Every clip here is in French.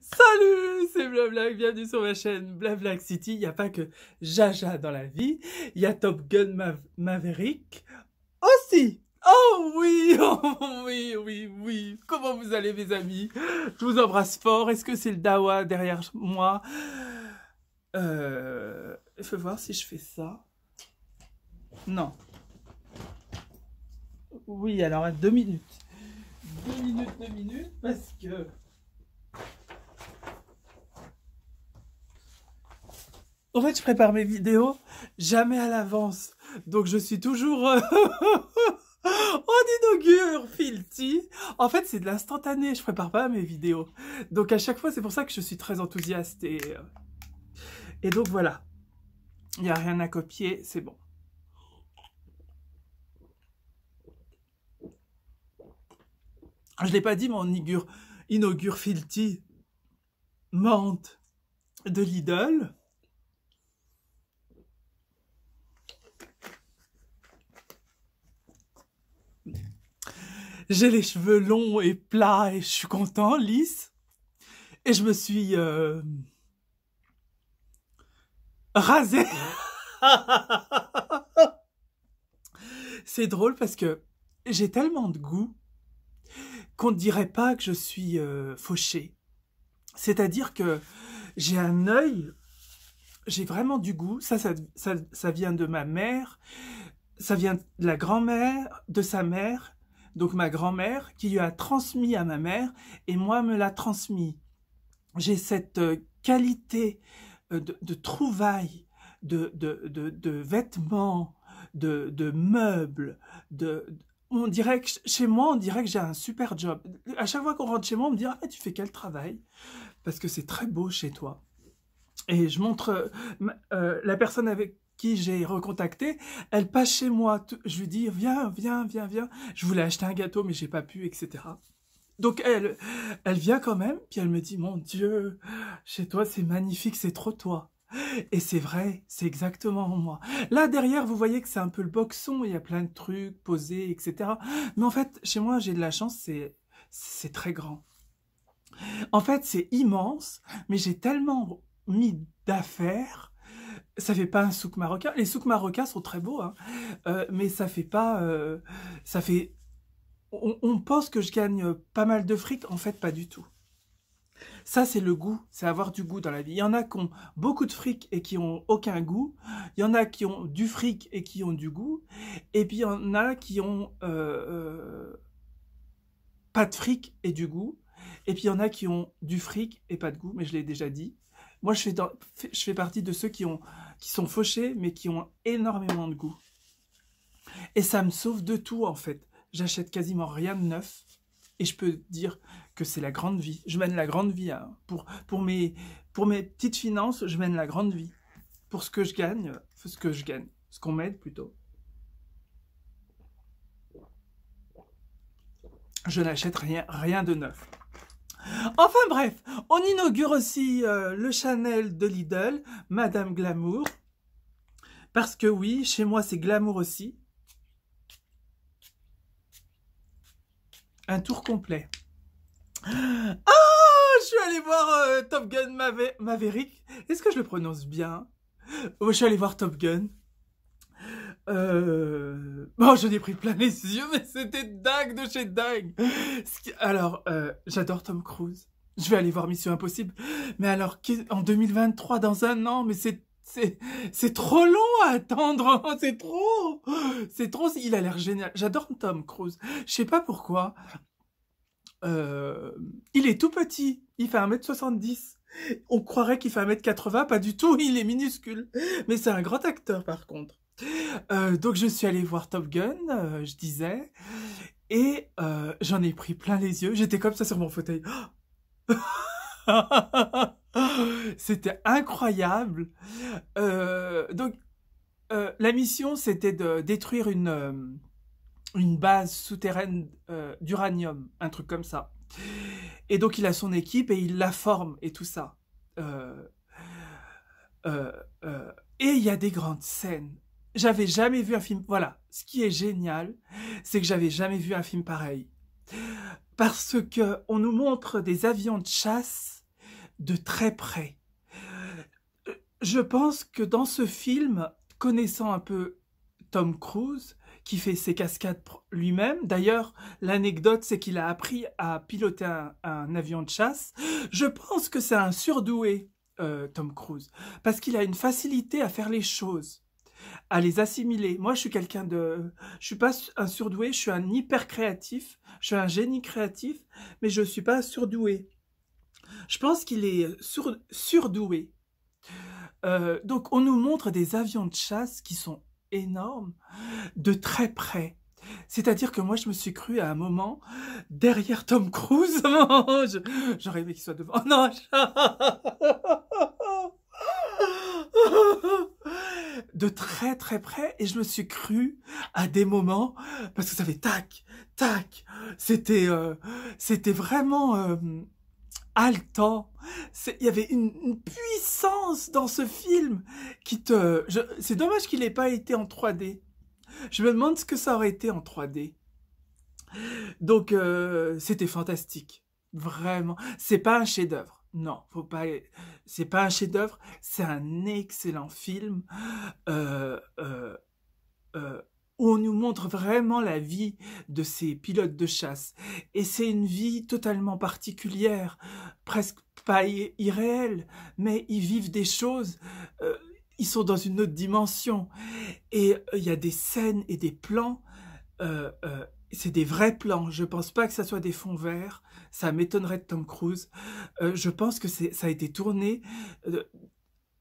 Salut, c'est Blablac, bienvenue sur ma chaîne Blablac City. Il n'y a pas que Jaja dans la vie, il y a Top Gun Maverick aussi. Oh oui, oh oui, oui, oui. Comment vous allez mes amis Je vous embrasse fort. Est-ce que c'est le Dawa derrière moi euh, Je voir si je fais ça. Non. Oui, alors à deux minutes. Deux minutes, deux minutes, parce que... En fait, je prépare mes vidéos jamais à l'avance. Donc, je suis toujours... Euh, en inaugure Filty. En fait, c'est de l'instantané. Je prépare pas mes vidéos. Donc, à chaque fois, c'est pour ça que je suis très enthousiaste. Et, euh, et donc, voilà. Il n'y a rien à copier. C'est bon. Je l'ai pas dit, mon inaugure, inaugure Mente de Lidl. j'ai les cheveux longs et plats et je suis content, lisse. Et je me suis euh, rasé. C'est drôle parce que j'ai tellement de goût qu'on ne dirait pas que je suis euh, fauché. C'est-à-dire que j'ai un œil, j'ai vraiment du goût. Ça ça, ça, ça, vient de ma mère, ça vient de la grand-mère, de sa mère donc ma grand-mère, qui lui a transmis à ma mère, et moi me l'a transmis. J'ai cette euh, qualité euh, de, trouvaille, de, de, vêtements, de, meubles, de, on dirait que chez moi, on dirait que j'ai un super job. À chaque fois qu'on rentre chez moi, on me dit Ah, tu fais quel travail Parce que c'est très beau chez toi. Et je montre euh, la personne avec qui j'ai recontacté, elle passe chez moi. Je lui dis, viens, viens, viens, viens. Je voulais acheter un gâteau, mais j'ai pas pu, etc. Donc elle, elle vient quand même, puis elle me dit, mon Dieu, chez toi c'est magnifique, c'est trop toi. Et c'est vrai, c'est exactement moi. Là, derrière, vous voyez que c'est un peu le boxon, il y a plein de trucs posés, etc. Mais en fait, chez moi, j'ai de la chance, c'est, c'est très grand. En fait, c'est immense, mais j'ai tellement mis d'affaires ça fait pas un souk marocain. Les souks marocains sont très beaux, hein. euh, mais ça fait pas, euh, ça fait. On, pense que je gagne pas mal de fric, en fait pas du tout. Ça c'est le goût, c'est avoir du goût dans la vie. Il y en a qui ont beaucoup de fric et qui ont aucun goût. Il y en a qui ont du fric et qui ont du goût. Et puis il y en a qui ont euh, pas de fric et du goût. Et puis il y en a qui ont du fric et pas de goût, mais je l'ai déjà dit. Moi, je fais, je fais partie de ceux qui, ont, qui sont fauchés, mais qui ont énormément de goût. Et ça me sauve de tout, en fait. J'achète quasiment rien de neuf. Et je peux dire que c'est la grande vie. Je mène la grande vie. Hein. Pour, pour, mes, pour mes petites finances, je mène la grande vie. Pour ce que je gagne, ce que je gagne, ce qu'on m'aide plutôt. Je n'achète rien, rien de neuf. Enfin bref, on inaugure aussi euh, le Chanel de Lidl, Madame Glamour. Parce que oui, chez moi c'est glamour aussi. Un tour complet. Ah, je suis allée voir euh, Top Gun Maverick. Est-ce que je le prononce bien oh, Je suis allée voir Top Gun. Euh... Bon, oh, je n'ai pris plein les yeux, mais c'était dingue de chez dingue. Alors, euh, j'adore Tom Cruise. Je vais aller voir Mission Impossible. Mais alors, en 2023, dans un an, mais c'est c'est trop long à attendre, hein, c'est trop, c'est trop. Il a l'air génial. J'adore Tom Cruise. Je sais pas pourquoi. Euh, il est tout petit. Il fait 1m70. On croirait qu'il fait 1m80, pas du tout. Il est minuscule. Mais c'est un grand acteur par contre. Euh, donc je suis allée voir Top Gun, euh, je disais, et euh, j'en ai pris plein les yeux. J'étais comme ça sur mon fauteuil. c'était incroyable. donc la mission, c'était de détruire une, une base souterraine d'uranium, un truc comme ça. Et donc il a son équipe et il la forme et tout ça. et il y a des grandes scènes j'avais jamais vu un film. Voilà, ce qui est génial, c'est que j'avais jamais vu un film pareil. Parce que on nous montre des avions de chasse de très près. Je pense que dans ce film, connaissant un peu Tom Cruise, qui fait ses cascades lui-même. D'ailleurs, l'anecdote, c'est qu'il a appris à piloter un, avion de chasse. Je pense que c'est un surdoué, euh, Tom Cruise, parce qu'il a une facilité à faire les choses à les assimiler. Moi, je suis quelqu'un de... Je suis pas un surdoué, je suis un hyper créatif, je suis un génie créatif, mais je ne suis pas surdoué. Je pense qu'il est surdoué. Euh, donc, on nous montre des avions de chasse qui sont énormes, de très près. C'est-à-dire que moi, je me suis cru à un moment derrière Tom Cruise. J'aurais aimé qu'il soit devant. Oh non de très très près et je me suis cru à des moments parce que ça fait tac tac c'était euh, c'était vraiment euh, haletant il y avait une, puissance dans ce film qui te c'est dommage qu'il n'ait pas été en 3D je me demande ce que ça aurait été en 3D donc euh, c'était fantastique vraiment c'est pas un chef d'œuvre non, faut pas. C'est pas un chef-d'œuvre, c'est un excellent film. où euh, euh, euh, on nous montre vraiment la vie de ces pilotes de chasse, et c'est une vie totalement particulière, presque pas irréelle, mais ils vivent des choses. ils sont dans une autre dimension, et il y a des scènes et des plans c'est des vrais plans. Je pense pas que ça soit des fonds verts. Ça m'étonnerait de Tom Cruise. Euh, je pense que ça a été tourné euh,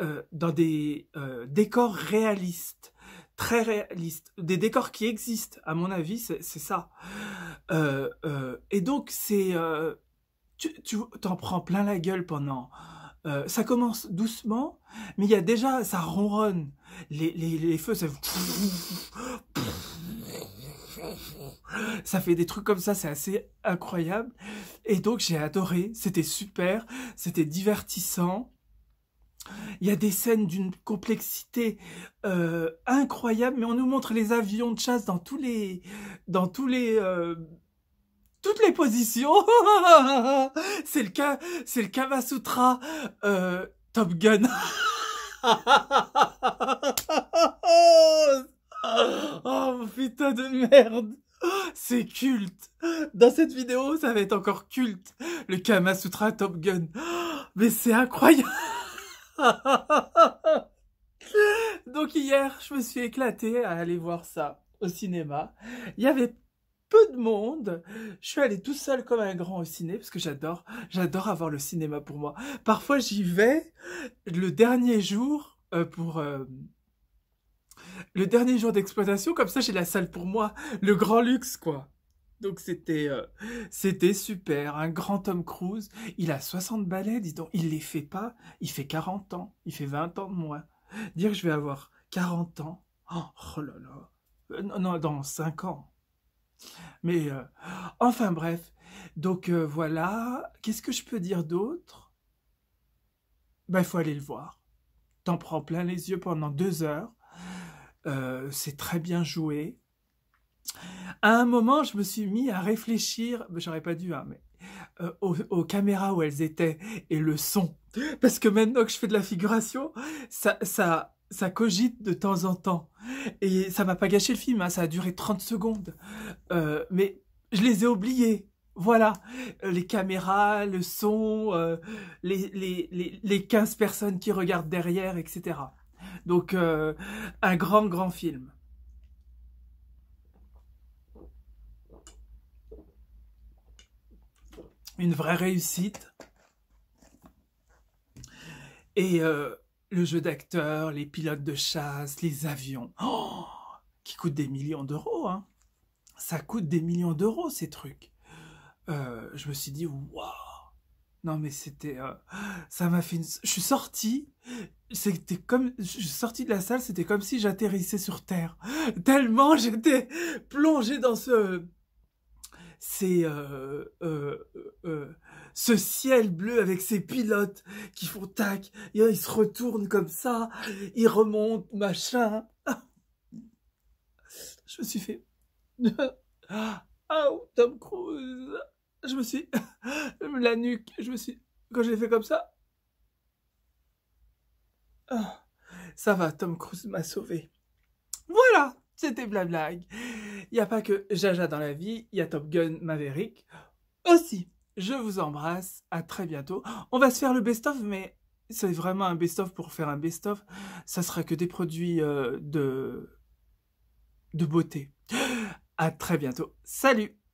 euh, dans des décors réalistes, très réalistes, des décors qui existent. À mon avis, c'est ça. et donc c'est, tu t'en prends plein la gueule pendant. ça commence doucement, mais il y a déjà, ça ronronne. Les, les, les feux, ça ça fait des trucs comme ça, c'est assez incroyable. Et donc j'ai adoré, c'était super, c'était divertissant. Il y a des scènes d'une complexité euh, incroyable, mais on nous montre les avions de chasse dans tous les, dans tous les, euh, toutes les positions. c'est le cas, c'est le Kamasutra euh, Top Gun. Oh, Oh putain de merde c'est culte Dans cette vidéo, ça va être encore culte Le Kama Sutra Top Gun Mais c'est incroyable Donc hier, je me suis éclaté à aller voir ça au cinéma. Il y avait peu de monde. Je suis allé tout seul comme un grand au ciné parce que j'adore, j'adore avoir le cinéma pour moi. Parfois j'y vais le dernier jour euh, pour euh, le dernier jour d'exploitation, comme ça j'ai la salle pour moi, le grand luxe quoi. Donc c'était euh, c'était super, un grand Tom Cruise, il a 60 balais, dis donc, il les fait pas, il fait 40 ans, il fait 20 ans de moins. Dire que je vais avoir 40 ans, oh, oh, là là, euh, non, non, dans 5 ans. Mais euh, enfin bref, donc voilà, qu'est-ce que je peux dire d'autre Ben il faut aller le voir. T'en prends plein les yeux pendant deux heures, euh, c'est très bien joué. À un moment, je me suis mis à réfléchir, j'aurais pas dû, hein, mais euh, aux, caméras où elles étaient et le son. Parce que maintenant que je fais de la figuration, ça, ça, ça cogite de temps en temps. Et ça m'a pas gâché le film, hein, ça a duré 30 secondes. Euh, mais je les ai oubliés. Voilà, les caméras, le son, les, les, les, les 15 personnes qui regardent derrière, etc. Donc, euh, un grand, grand film. Une vraie réussite. Et euh, le jeu d'acteurs, les pilotes de chasse, les avions, oh, qui coûtent des millions d'euros. Hein. Ça coûte des millions d'euros, ces trucs. Euh, je me suis dit, waouh, non, mais c'était. ça m'a fait Je suis sorti c'était comme, je suis sorti de la salle, c'était comme si j'atterrissais sur Terre. Tellement j'étais plongé dans ce, c'est euh, euh, euh, ce ciel bleu avec ces pilotes qui font tac, et ils se retournent comme ça, ils remontent, machin. Je me suis fait... Oh, Tom Cruise Je me suis... La nuque, je me suis... Quand je l'ai fait comme ça, Oh, ça va, Tom Cruise m'a sauvé. Voilà, c'était blague. Il n'y a pas que Jaja dans la vie, il y a Top Gun Maverick aussi. Je vous embrasse, à très bientôt. On va se faire le best-of, mais c'est vraiment un best-of pour faire un best-of. Ça sera que des produits euh, de... de beauté. À très bientôt. Salut